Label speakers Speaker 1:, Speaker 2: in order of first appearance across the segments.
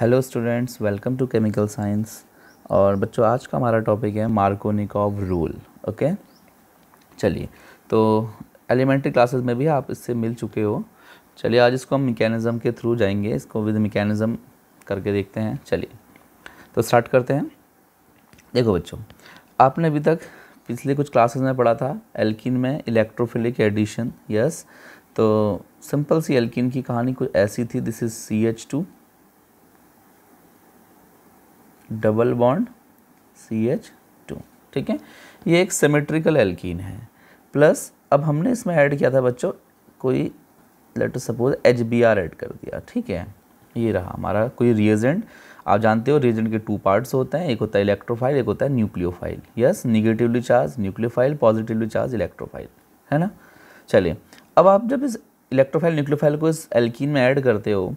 Speaker 1: Hello students welcome to chemical science और बच्चों आज का हमारा टॉपिक है मार्कोनिकॉव रूल ओके चलिए तो एलिमेंट्री क्लासेस में भी आप इससे मिल चुके हो चलिए आज इसको हम मेकेनिज़्म के थ्रू जाएंगे इसको विद मेकेनिज़्म करके देखते हैं चलिए तो स्टार्ट करते हैं देखो बच्चों आपने अभी तक पिछले कुछ क्लासेस में पढ़ा था एल्किन में इलेक्ट्रोफिलिक एडिशन यस तो सिंपल सी एल्किन की कहानी कुछ ऐसी थी this is C H two double bond C H two ठीक है ये एक सिमेट्रिकल एल्कीन है प्लस अब हमने इसमें ऐड किया था बच्चों कोई let suppose H B R add कर दिया ठीक है ये रहा हमारा कोई रिएजेंट आप जानते हो रिएजेंट के टू पार्ट्स होते हैं एक होता है इलेक्ट्रोफाइल एक होता है nucleophile yes negatively charge nucleophile positively charge electrophile है ना चलिए अब आप जब इस इलेक्ट्रोफाइल न्यूक्लियोफाइल को इस एल्कीन में ऐड करते हो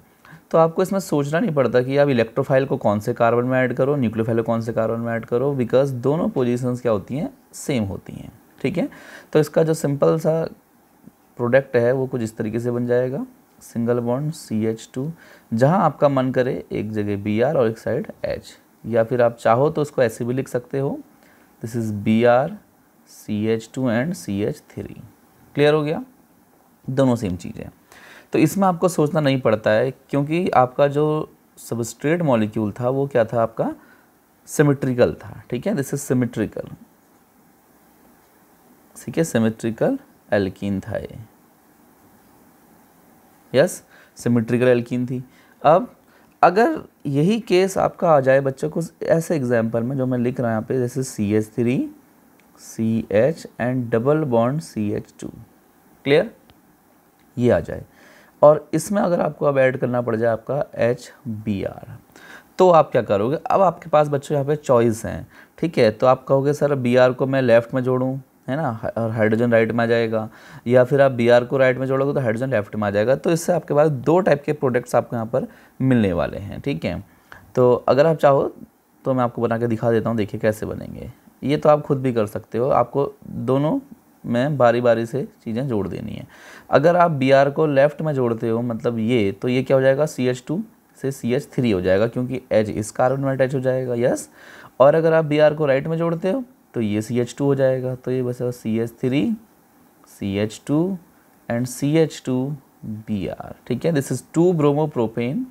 Speaker 1: तो आपको इसमें सोचना नहीं पड़ता कि आप इलेक्ट्रोफाइल को कौन से कार्बन में ऐड करो न्यूक्लियोफाइल को कौन से कार्बन में ऐड करो बिकॉज दोनों पोजीशंस क्या होती हैं सेम होती हैं ठीक है तो इसका जो सिंपल सा प्रोडक्ट है वो कुछ इस तरीके से बन जाएगा single bond C H two जहाँ आपका मन करे एक जगह बी आर और एक साइड एच या फिर आप चाहो तो उसको ऐसे भी लिख सकते हो this is B R C H two and C H three clear हो गया दोनों सेम चीज़ें तो इसमें आपको सोचना नहीं पड़ता है क्योंकि आपका जो सबस्ट्रेट मॉलिक्यूल था वो क्या था आपका सिमेट्रिकल था ठीक है दिस इज सिमेट्रिकल ठीक है सिमेट्रिकल एल्किन था ये यस सिमेट्रिकल एल्किन थी अब अगर यही केस आपका आ जाए बच्चों को ऐसे एग्जाम्पल में जो मैं लिख रहा हूँ यहाँ पे जैसे C H three C H and double bond C H two clear ये आ जाए और इसमें अगर आपको अब ऐड करना पड़ जाए आपका एच बी आर तो आप क्या करोगे अब आपके पास बच्चों यहाँ पे चॉइस हैं ठीक है तो आप कहोगे सर बी आर को मैं लेफ़्ट में जोड़ूँ है ना और हाइड्रोजन राइट में आ जाएगा या फिर आप बी आर को राइट में जोड़ोगे तो हाइड्रोजन लेफ्ट में आ जाएगा तो इससे आपके पास दो टाइप के प्रोडक्ट्स आपको यहाँ पर मिलने वाले हैं ठीक है तो अगर आप चाहो तो मैं आपको बना के दिखा देता हूँ देखिए कैसे बनेंगे ये तो आप खुद भी कर सकते हो आपको दोनों में बारी बारी से चीज़ें जोड़ देनी है अगर आप बी आर को लेफ़्ट में जोड़ते हो मतलब ये तो ये क्या हो जाएगा सी एच टू से सी एच थ्री हो जाएगा क्योंकि एच इस कार्बन में अटैच हो जाएगा यस और अगर आप बी आर को राइट में जोड़ते हो तो ये सी एच टू हो जाएगा तो ये बस C H three C H two and C H two B R ठीक है this is two bromo propane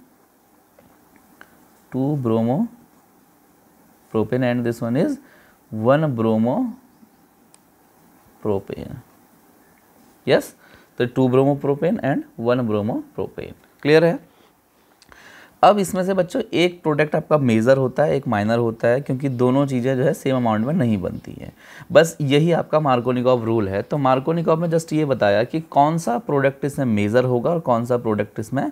Speaker 1: two bromo propane and this one is one bromo propane yes तो two bromo propane and one bromo propane clear है अब इसमें से बच्चों एक product आपका मेजर होता है एक माइनर होता है क्योंकि दोनों चीज़ें जो है सेम अमाउंट में नहीं बनती हैं बस यही आपका मार्कोनिकॉफ रूल है तो मार्कोनिकॉफ में जस्ट ये बताया कि कौन सा प्रोडक्ट इसमें मेजर होगा और कौन सा प्रोडक्ट इसमें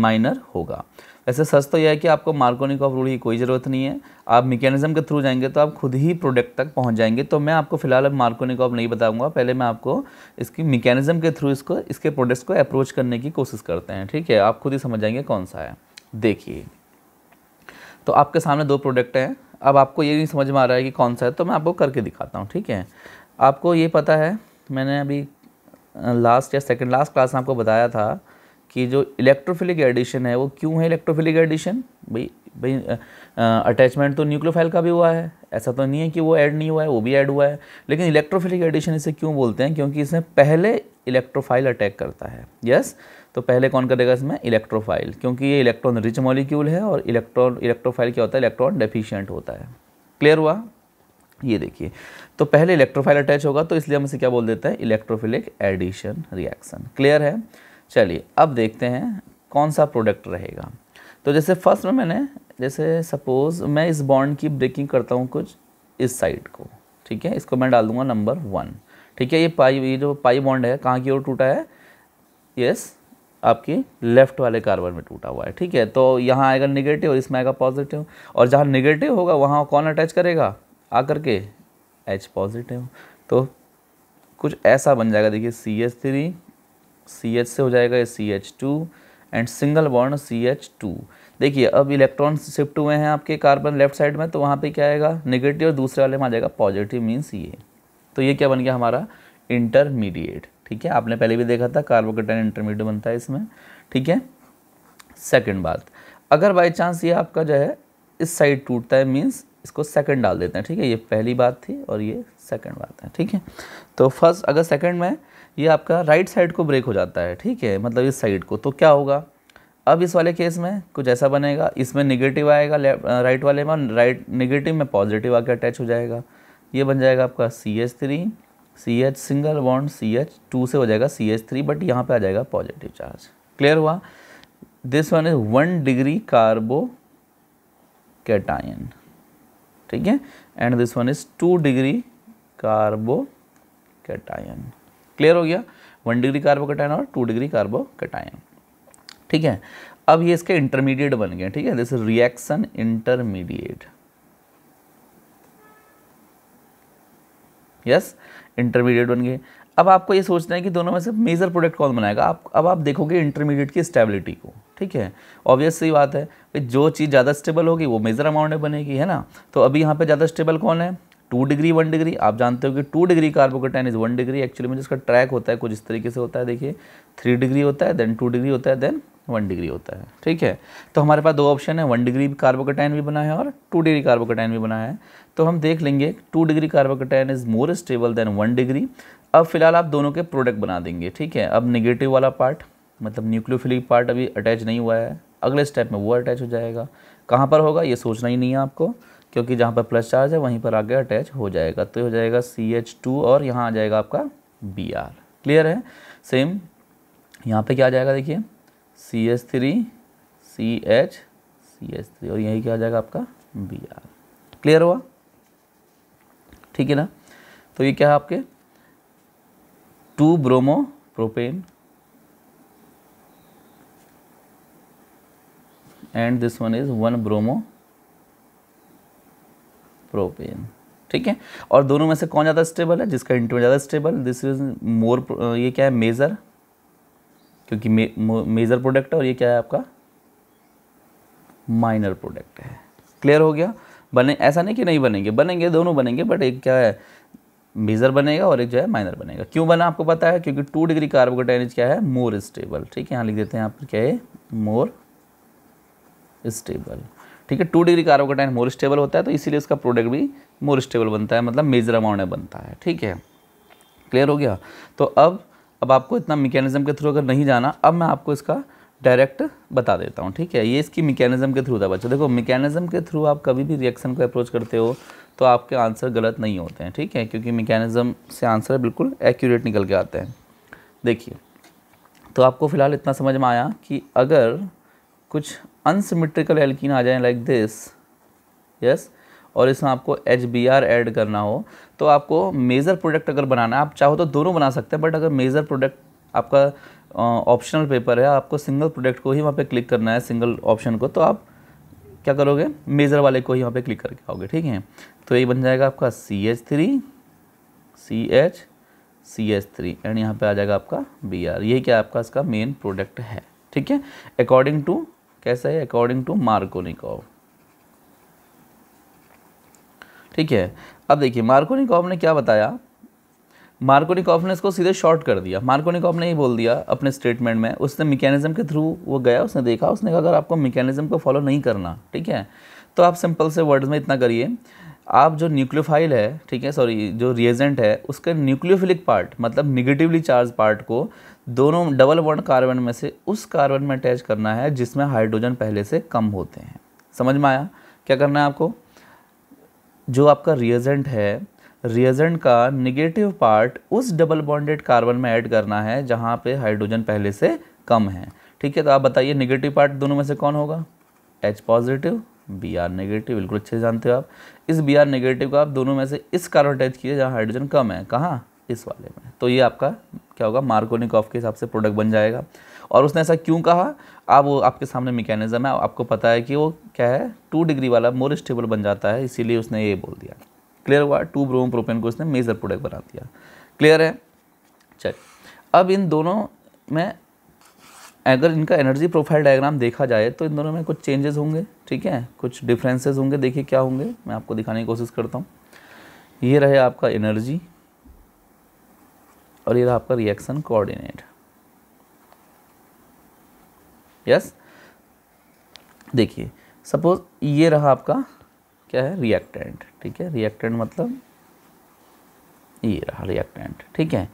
Speaker 1: माइनर होगा ऐसे सच तो यह है कि आपको मार्कोनिक ऑफ रूल की कोई ज़रूरत नहीं है आप मेकेनिज्म के थ्रू जाएंगे तो आप खुद ही प्रोडक्ट तक पहुंच जाएंगे तो मैं आपको फिलहाल अब मार्कोनिक ऑफ नहीं बताऊंगा पहले मैं आपको इसकी मेकेनिज्म के थ्रू इसको इसके प्रोडक्ट्स को अप्रोच करने की कोशिश करते हैं ठीक है आप खुद ही समझ जाएंगे कौन सा है देखिए तो आपके सामने दो प्रोडक्ट हैं अब आपको ये नहीं समझ में आ रहा है कि कौन सा है तो मैं आपको करके दिखाता हूँ ठीक है आपको ये पता है मैंने अभी लास्ट या सेकेंड लास्ट क्लास में आपको बताया था कि जो इलेक्ट्रोफिलिक एडिशन है वो क्यों है इलेक्ट्रोफिलिक एडिशन भाई भाई अटैचमेंट तो न्यूक्लियोफाइल का भी हुआ है ऐसा तो नहीं है कि वो ऐड नहीं हुआ है वो भी ऐड हुआ है लेकिन इलेक्ट्रोफिलिक एडिशन इसे क्यों बोलते हैं क्योंकि इसमें पहले इलेक्ट्रोफाइल अटैक करता है यस yes? तो पहले कौन करेगा इसमें इलेक्ट्रोफाइल क्योंकि ये इलेक्ट्रॉन रिच मॉलिक्यूल है और इलेक्ट्रॉन इलेक्ट्रोफाइल क्या होता है इलेक्ट्रॉन डेफिशियंट होता है क्लियर हुआ ये देखिए तो पहले इलेक्ट्रोफाइल अटैच होगा तो इसलिए हम इसे क्या बोल देते हैं इलेक्ट्रोफिलिक एडिशन रिएक्शन क्लियर है चलिए अब देखते हैं कौन सा प्रोडक्ट रहेगा तो जैसे फर्स्ट में मैंने जैसे सपोज़ मैं इस बॉन्ड की ब्रेकिंग करता हूँ कुछ इस साइड को ठीक है इसको मैं डाल दूंगा नंबर वन ठीक है ये पाई ये जो पाई बॉन्ड है कहाँ की ओर टूटा है यस आपके लेफ़्ट वाले कार्बन में टूटा हुआ है ठीक है तो यहाँ आएगा निगेटिव और इसमें आएगा पॉजिटिव और जहाँ निगेटिव होगा वहाँ कौन अटैच करेगा आ करके एच पॉजिटिव तो कुछ ऐसा बन जाएगा देखिए C S three C H से हो जाएगा ये C H two and single bond C H two देखिए अब इलेक्ट्रॉन शिफ्ट हुए हैं आपके कार्बन लेफ्ट साइड में तो वहाँ पे क्या आएगा नेगेटिव और दूसरे वाले में आ जाएगा पॉजिटिव मीन्स ये तो ये क्या बन गया हमारा इंटरमीडिएट ठीक है आपने पहले भी देखा था कार्बोकेटाइन इंटरमीडिएट बनता है इसमें ठीक है सेकेंड बात अगर बाई चांस ये आपका जो है इस साइड टूटता है मीन्स इसको सेकेंड डाल देते हैं ठीक है ये पहली बात थी और ये सेकेंड बात है ठीक है तो फर्स्ट अगर सेकेंड में ये आपका राइट साइड को ब्रेक हो जाता है ठीक है मतलब इस साइड को तो क्या होगा अब इस वाले केस में कुछ ऐसा बनेगा इसमें निगेटिव आएगा राइट वाले में राइट निगेटिव में पॉजिटिव आके अटैच हो जाएगा ये बन जाएगा आपका C H three C H single bond C H two से हो जाएगा सी एच थ्री बट यहाँ पे आ जाएगा पॉजिटिव चार्ज क्लियर हुआ this one is one degree carbocation ठीक है and this one is two degree carbocation clear हो गया वन डिग्री कार्बोकटाइन और टू डिग्री कार्बोकटाइन ठीक है अब ये इसके इंटरमीडिएट बन गए ठीक है this reaction intermediate yes intermediate बन गए अब आपको ये सोचना है कि दोनों में से मेजर प्रोडक्ट कौन बनाएगा आप अब आप देखोगे इंटरमीडिएट की स्टेबिलिटी को ठीक है ऑब्वियस सी बात है कि जो चीज़ ज़्यादा स्टेबल होगी वो मेजर अमाउंट में बनेगी है ना तो अभी यहाँ पे ज़्यादा स्टेबल कौन है टू डिग्री वन डिग्री आप जानते हो कि two degree carbocation is one degree actually में जिसका ट्रैक होता है कुछ इस तरीके से होता है देखिए थ्री डिग्री होता है देन टू डिग्री होता है देन वन डिग्री होता है ठीक है तो हमारे पास दो ऑप्शन है वन डिग्री कार्बोकेटाइन भी बना है और टू डिग्री कार्बोकेटाइन भी बना है तो हम देख लेंगे two degree carbocation is more stable than one degree अब फिलहाल आप दोनों के प्रोडक्ट बना देंगे ठीक है अब निगेटिव वाला पार्ट मतलब न्यूक्लियोफिलिक पार्ट अभी अटैच नहीं हुआ है अगले स्टेप में वो अटैच हो जाएगा कहाँ पर होगा ये सोचना ही नहीं है आपको क्योंकि जहाँ पर प्लस चार्ज है वहीं पर आगे अटैच हो जाएगा तो हो जाएगा सी एच टू और यहाँ आ जाएगा आपका बी आर क्लियर है सेम यहाँ पे क्या आ जाएगा देखिए C H three C H C H three और यही क्या आ जाएगा आपका बी आर क्लियर हुआ ठीक है ना तो ये क्या है आपके two bromo propane and this one is one bromo propane ठीक है और दोनों में से कौन ज़्यादा स्टेबल है जिसका इंटरवल ज़्यादा स्टेबल दिस इज मोर ये क्या है मेज़र क्योंकि मे, मेज़र प्रोडक्ट है और ये क्या है आपका माइनर प्रोडक्ट है क्लियर हो गया बने ऐसा नहीं कि नहीं बनेंगे बनेंगे दोनों बनेंगे बट एक क्या है मेजर बनेगा और एक जो है माइनर बनेगा क्यों बना आपको पता है क्योंकि टू डिग्री कार्बोकटाइन क्या है मोर स्टेबल ठीक है यहाँ लिख देते हैं आप क्या है मोर स्टेबल ठीक है two degree carbocation more stable होता है तो इसीलिए उसका प्रोडक्ट भी मोर स्टेबल बनता है मतलब मेजर अमाउंट में बनता है ठीक है क्लियर हो गया तो अब अब आपको इतना मैकेनिज्म के थ्रू अगर नहीं जाना अब मैं आपको इसका डायरेक्ट बता देता हूँ ठीक है ये इसकी मैकेनिज्म के थ्रू था बच्चों देखो मैकेनिज्म के थ्रू आप कभी भी रिएक्शन को अप्रोच करते हो तो आपके आंसर गलत नहीं होते हैं ठीक है क्योंकि मैकेनिज्म से आंसर बिल्कुल एक्यूरेट निकल के आते हैं देखिए तो आपको फ़िलहाल इतना समझ में आया कि अगर कुछ अनसिमेट्रिकल एल्किन आ जाए लाइक दिस यस और इसमें आपको एच बी आर एड करना हो तो आपको मेज़र प्रोडक्ट अगर बनाना है आप चाहो तो दोनों बना सकते हैं बट अगर मेज़र प्रोडक्ट आपका ऑप्शनल पेपर है आपको सिंगल प्रोडक्ट को ही वहाँ पे क्लिक करना है सिंगल ऑप्शन को तो आप क्या करोगे मेज़र वाले को ही वहाँ पे क्लिक करके आओगे ठीक है तो ये बन जाएगा आपका C H three C H C H three and यहाँ पे आ जाएगा आपका बी आर ये क्या आपका इसका मेन प्रोडक्ट है ठीक है अकॉर्डिंग टू कैसा है अकॉर्डिंग टू मार्कोनिकॉव ठीक है अब देखिए मार्कोनिकॉव ने क्या बताया मार्कोनिकॉव ने इसको सीधे शॉर्ट कर दिया मार्कोनिकॉव ने ही बोल दिया अपने स्टेटमेंट में उसने मैकेनिज्म के थ्रू वो गया उसने देखा उसने कहा अगर आपको मैकेनिज्म को फॉलो नहीं करना ठीक है तो आप सिंपल से वर्ड्स में इतना करिए आप जो न्यूक्लियोफाइल है ठीक है सॉरी जो रिएजेंट है उसके न्यूक्लियोफिलिक पार्ट मतलब निगेटिवली चार्ज पार्ट को दोनों डबल बॉन्ड कार्बन में से उस कार्बन में अटैच करना है जिसमें हाइड्रोजन पहले से कम होते हैं समझ में आया क्या करना है आपको जो आपका रिएजेंट है रिएजेंट का निगेटिव पार्ट उस डबल बॉन्डेड कार्बन में ऐड करना है जहाँ पे हाइड्रोजन पहले से कम है ठीक है तो आप बताइए निगेटिव पार्ट दोनों में से कौन होगा H positive B R negative बिल्कुल अच्छे से जानते हो आप इस बी आर नेगेटिव को आप दोनों में से इस कार्बन अटैच किए जहाँ हाइड्रोजन कम है कहाँ इस वाले में तो ये आपका क्या होगा मार्कोनिक ऑफ के हिसाब से प्रोडक्ट बन जाएगा और उसने ऐसा क्यों कहा आप वो आपके सामने मैकेनिज्म है आपको पता है कि वो क्या है टू डिग्री वाला मोर स्टेबल बन जाता है इसीलिए उसने ये बोल दिया क्लियर हुआ टू ब्रोम प्रोपेन को उसने मेजर प्रोडक्ट बना दिया क्लियर है चलिए अब इन दोनों में अगर इनका एनर्जी प्रोफाइल डायग्राम देखा जाए तो इन दोनों में कुछ चेंजेस होंगे ठीक है कुछ डिफरेंसेस होंगे देखिए क्या होंगे मैं आपको दिखाने की कोशिश करता हूँ ये रहे आपका एनर्जी और ये रहा आपका रिएक्शन कोऑर्डिनेट यस देखिए सपोज ये रहा आपका क्या है रिएक्टेंट ठीक है रिएक्टेंट मतलब ये रहा रिएक्टेंट ठीक है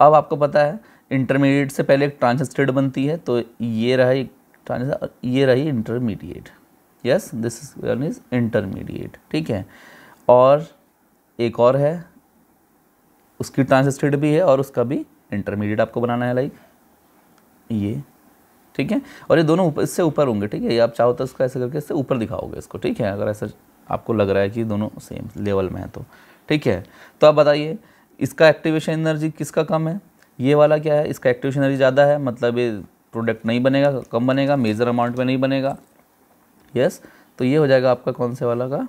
Speaker 1: अब आपको पता है इंटरमीडिएट से पहले एक ट्रांजिस्टेड बनती है तो ये रहा एक ये रही intermediate yes this one is intermediate ठीक है और एक और है उसकी ट्रांजिस्टेड भी है और उसका भी इंटरमीडिएट आपको बनाना है लाइक ये ठीक है और ये दोनों ऊपर इससे ऊपर होंगे ठीक है ये आप चाहो तो इसका ऐसे करके इससे ऊपर दिखाओगे इसको ठीक है अगर ऐसा आपको लग रहा है कि दोनों सेम लेवल में है तो ठीक है तो आप बताइए इसका एक्टिवेशन एनर्जी किसका कम है ये वाला क्या है इसका एनर्जी ज़्यादा है मतलब ये प्रोडक्ट नहीं बनेगा कम बनेगा मेजर अमाउंट में नहीं बनेगा यस yes? तो ये हो जाएगा आपका कौन से वाला का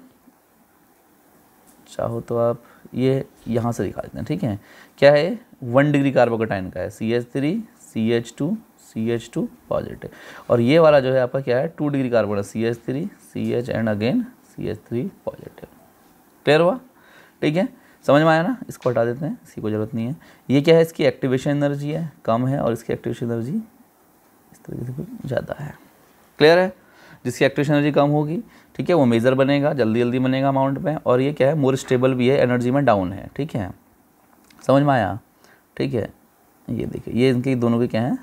Speaker 1: चाहो तो आप ये यहाँ से दिखा देते हैं ठीक है क्या है वन डिग्री कार्बोकोटाइन का है C H three C H two C H two positive और ये वाला जो है आपका क्या है two degree carbon C H three C H and again C H three positive clear हुआ ठीक है समझ में आया ना इसको हटा देते हैं इसी को ज़रूरत नहीं है ये क्या है इसकी एक्टिवेशन एनर्जी है कम है और इसकी एक्टिवेशन एनर्जी इस तरीके से कुछ ज़्यादा है क्लियर है जिसकी एक्टिवेशन एनर्जी कम होगी ठीक है वो मेज़र बनेगा जल्दी जल्दी बनेगा अमाउंट में और ये क्या है मोर स्टेबल भी है एनर्जी में डाउन है ठीक है समझ में आया ठीक है ये देखिए ये इनके दोनों के क्या हैं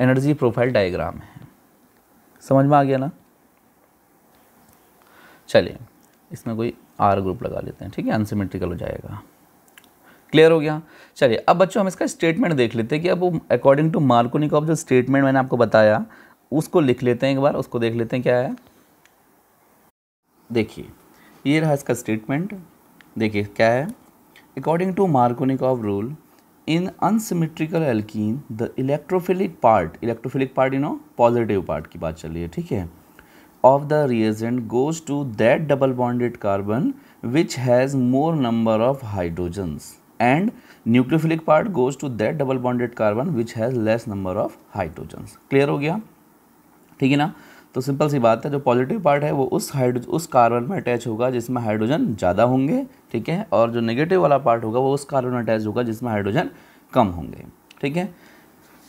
Speaker 1: एनर्जी प्रोफाइल डायग्राम है समझ में आ गया ना चलिए इसमें कोई आर ग्रुप लगा लेते हैं ठीक है अनसिमेट्रिकल हो जाएगा क्लियर हो गया चलिए अब बच्चों हम इसका स्टेटमेंट देख लेते हैं कि अब अकॉर्डिंग टू ऑफ जो स्टेटमेंट मैंने आपको बताया उसको लिख लेते हैं एक बार उसको देख लेते हैं क्या है देखिए ये रहा इसका स्टेटमेंट देखिए क्या है according to Markovnikov rule in unsymmetrical alkene the electrophilic part electrophilic part you know positive part की बात चल रही है ठीक है of the reagent goes to that double bonded carbon which has more number of hydrogens and nucleophilic part goes to that double bonded carbon which has less number of hydrogen clear हो गया ठीक है ना तो simple सी बात है जो positive part है वो उस हाइड्रोज उस कार्बन में अटैच होगा जिसमें हाइड्रोजन ज़्यादा होंगे ठीक है और जो नेगेटिव वाला पार्ट होगा वो उस कार्बन में अटैच होगा जिसमें हाइड्रोजन कम होंगे ठीक है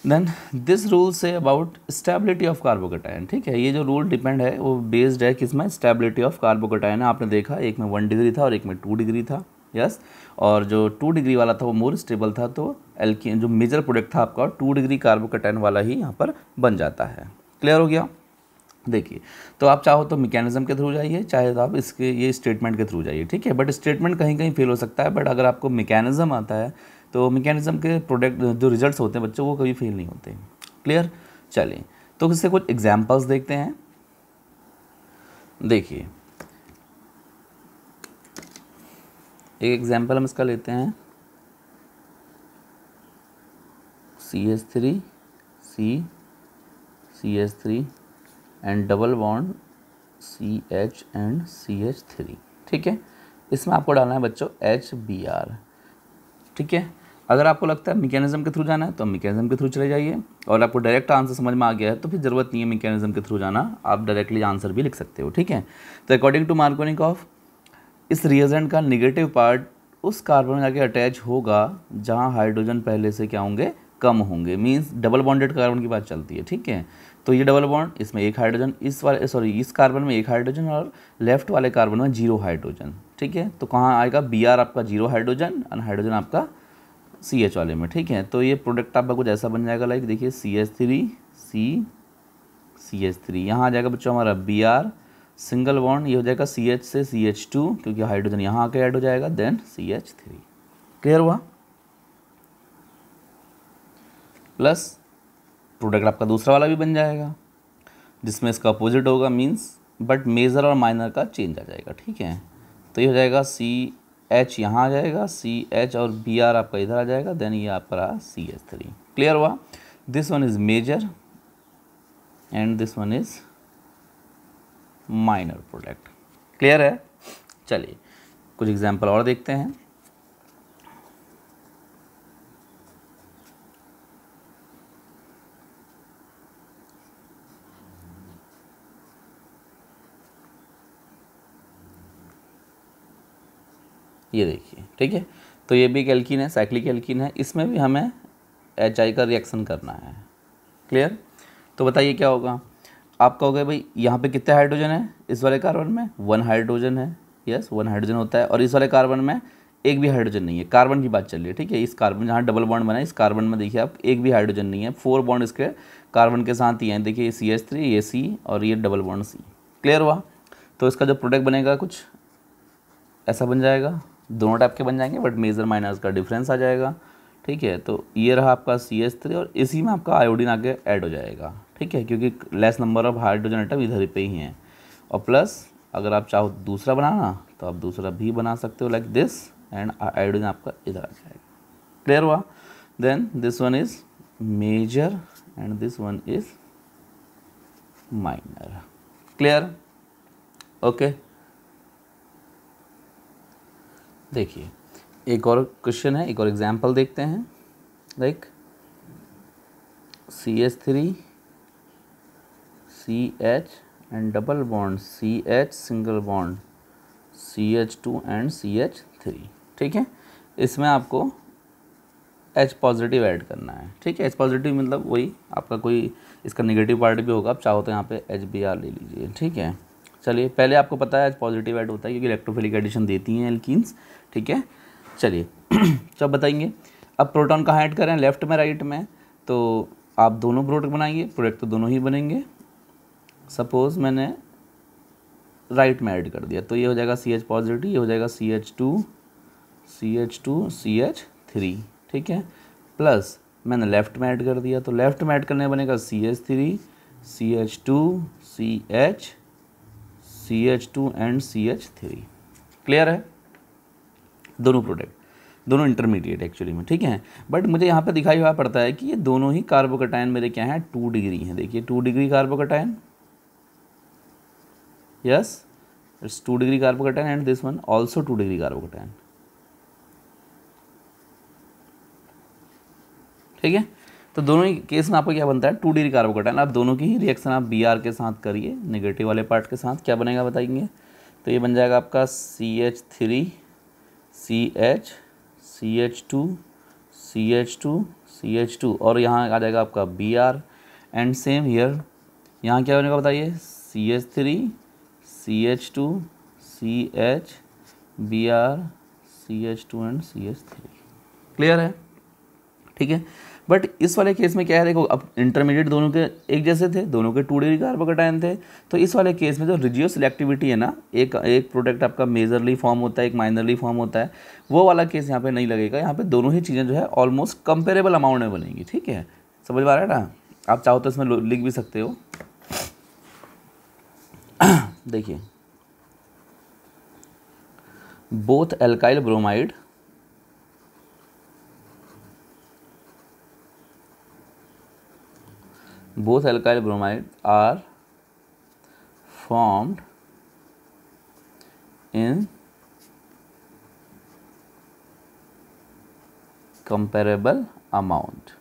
Speaker 1: देन दिस रूल से अबाउट स्टेबिलिटी ऑफ कार्बोकटाइन ठीक है ये जो रूल डिपेंड है वो बेस्ड है किस में स्टेबिलिटी ऑफ कार्बोकटाइन आपने देखा एक में वन डिग्री था और एक में टू डिग्री था यस yes? और जो टू डिग्री वाला था वो मोर स्टेबल था तो एल्किन जो मेजर प्रोडक्ट था आपका टू डिग्री कार्बोकटाइन वाला ही यहाँ पर बन जाता है क्लियर हो गया देखिए तो आप चाहो तो मैकेनिज्म के थ्रू जाइए चाहे तो आप इसके ये स्टेटमेंट के थ्रू जाइए ठीक है बट स्टेटमेंट कहीं कहीं फेल हो सकता है बट अगर आपको मैकेनिज्म आता है तो मैकेनिज़्म के प्रोडक्ट जो रिजल्ट्स होते हैं बच्चों वो कभी फेल नहीं होते क्लियर चलिए तो इससे कुछ एग्जाम्पल्स देखते हैं देखिए एक एग्जाम्पल हम इसका लेते हैं C S three C C S three and double bond C H and C H three ठीक है इसमें आपको डालना है बच्चों एच बी आर ठीक है अगर आपको लगता है मेकेनिज्म के थ्रू जाना है तो मेकेनिज्म के थ्रू चले जाइए और आपको डायरेक्ट आंसर समझ में आ गया है तो फिर ज़रूरत नहीं है मेकेनिज्म के थ्रू जाना आप डायरेक्टली आंसर भी लिख सकते हो ठीक है तो अकॉर्डिंग टू मार्कोनिक ऑफ इस रिएजेंट का निगेटिव पार्ट उस कार्बन में जाके अटैच होगा जहाँ हाइड्रोजन पहले से क्या होंगे कम होंगे मीन्स डबल बॉन्डेड कार्बन की बात चलती है ठीक है तो ये डबल बॉन्ड इसमें एक हाइड्रोजन इस वाले सॉरी इस कार्बन में एक हाइड्रोजन और लेफ्ट वाले कार्बन में जीरो हाइड्रोजन ठीक है तो कहाँ आएगा बी आर आपका जीरो हाइड्रोजन एंड हाइड्रोजन आपका सी एच वाले में ठीक है तो ये प्रोडक्ट आपका कुछ ऐसा बन जाएगा लाइक देखिए C H three C C H three यहाँ आ जाएगा बच्चों हमारा बी आर सिंगल बॉन्ड ये हो जाएगा सी एच से सी एच टू क्योंकि हाइड्रोजन यहाँ आके ऐड हो जाएगा then C H three clear हुआ प्लस प्रोडक्ट आपका दूसरा वाला भी बन जाएगा जिसमें इसका अपोजिट होगा मीन्स बट मेजर और माइनर का चेंज आ जाएगा ठीक है तो ये हो जाएगा सी एच यहाँ आ जाएगा सी एच और बी आर आपका इधर आ जाएगा देन ये आपका रहा सी एच थ्री क्लियर हुआ this one is major and this one is minor product clear है चलिए कुछ एग्जाम्पल और देखते हैं ये देखिए ठीक है तो ये भी एक एल्किन है साइक्लिक एल्किन है इसमें भी हमें एच आई का रिएक्शन करना है क्लियर तो बताइए क्या होगा आप कहोगे भाई यहाँ पे कितने हाइड्रोजन है इस वाले कार्बन में वन हाइड्रोजन है यस वन हाइड्रोजन होता है और इस वाले कार्बन में एक भी हाइड्रोजन नहीं है कार्बन की बात चल रही है ठीक है इस कार्बन जहाँ डबल बॉन्ड बना है इस कार्बन में देखिए आप एक भी हाइड्रोजन नहीं है फोर बॉन्ड इसके कार्बन के साथ ही हैं देखिए ये सी एस थ्री ये सी और ये डबल बॉन्ड सी क्लियर हुआ तो इसका जो प्रोडक्ट बनेगा कुछ ऐसा बन जाएगा दोनों टाइप के बन जाएंगे बट मेजर माइनर्स का डिफरेंस आ जाएगा ठीक है तो ये रहा आपका सी एस थ्री और इसी में आपका आयोडीन आगे ऐड हो जाएगा ठीक है क्योंकि less number of hydrogen atom इधर पे ही हैं और प्लस अगर आप चाहो दूसरा बनाना तो आप दूसरा भी बना सकते हो लाइक दिस एंड आयोडीन आपका इधर आ जाएगा क्लियर हुआ then this one is major and this one is minor clear okay देखिए एक और क्वेश्चन है एक और एग्जाम्पल देखते हैं like C H three C H and double bond C H single bond C H two and C H three ठीक है इसमें आपको एच पॉजिटिव ऐड करना है ठीक है एच पॉजिटिव मतलब वही आपका कोई इसका नेगेटिव पार्ट भी होगा आप चाहो तो यहाँ पे एच बी आर ले लीजिए ठीक है चलिए पहले आपको पता है आज पॉजिटिव ऐड होता है क्योंकि इलेक्ट्रोफिलिक एडिशन देती हैं एल्किन्स ठीक है चलिए सब बताएंगे अब प्रोटॉन कहाँ ऐड करें लेफ्ट में राइट में तो आप दोनों प्रोडक्ट बनाएंगे प्रोडक्ट तो दोनों ही बनेंगे सपोज़ मैंने राइट में ऐड कर दिया तो ये हो जाएगा सी एच पॉजिटिव ये हो जाएगा C H two C H two C H three ठीक है प्लस मैंने लेफ़्ट में ऐड कर दिया तो लेफ़्ट में ऐड करने बनेगा C H three C H two C H C H two and C H three clear है दोनों प्रोडक्ट दोनों इंटरमीडिएट एक्चुअली में ठीक है बट मुझे यहाँ पर दिखाई हुआ पड़ता है कि ये दोनों ही कार्बोकटाइन मेरे क्या हैं टू डिग्री हैं देखिए two degree carbocation yes it's two degree carbocation and this one also two degree carbocation ठीक है तो दोनों ही केस में आपको क्या बनता है टू डी कार्बोकटाइन आप दोनों की ही रिएक्शन आप बी आर के साथ करिए निगेटिव वाले पार्ट के साथ क्या बनेगा बताएंगे तो ये बन जाएगा आपका C H three C H C H two C H two C H two और यहाँ आ जाएगा आपका B R and same here यहाँ क्या बनेगा बताइए C H three C H two C H B R C H two and C H three clear है ठीक है बट इस वाले केस में क्या है देखो अब इंटरमीडिएट दोनों के एक जैसे थे दोनों के टू डिग्री कार्बोकटाइन थे तो इस वाले केस में जो रिजियो सिलेक्टिविटी है ना एक एक प्रोडक्ट आपका मेजरली फॉर्म होता है एक माइनरली फॉर्म होता है वो वाला केस यहाँ पे नहीं लगेगा यहाँ पे दोनों ही चीज़ें जो है ऑलमोस्ट कंपेरेबल अमाउंट में बनेंगी ठीक है समझ पा रहे ना आप चाहो तो इसमें लिख भी सकते हो देखिए both alkyl bromide both alkyl bromide are formed in comparable amount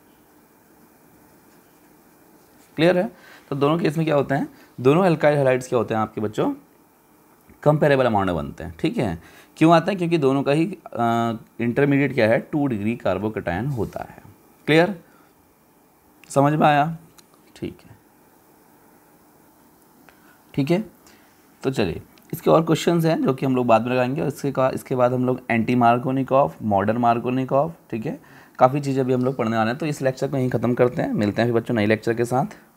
Speaker 1: clear है तो दोनों केस में क्या होते हैं दोनों एल्काइल हेलाइड्स क्या होते हैं आपके बच्चों कंपेरेबल अमाउंट में बनते हैं ठीक है क्यों आता है क्योंकि दोनों का ही इंटरमीडिएट क्या है टू डिग्री कार्बोकटायन होता है क्लियर समझ में आया ठीक है ठीक है तो चलिए इसके और क्वेश्चंस हैं जो कि हम लोग बाद में लगाएंगे और इसके का इसके बाद हम लोग anti Markovnikov modern Markovnikov ठीक है काफ़ी चीज़ें भी हम लोग पढ़ने वाले हैं तो इस लेक्चर को यहीं ख़त्म करते हैं मिलते हैं फिर बच्चों नए लेक्चर के साथ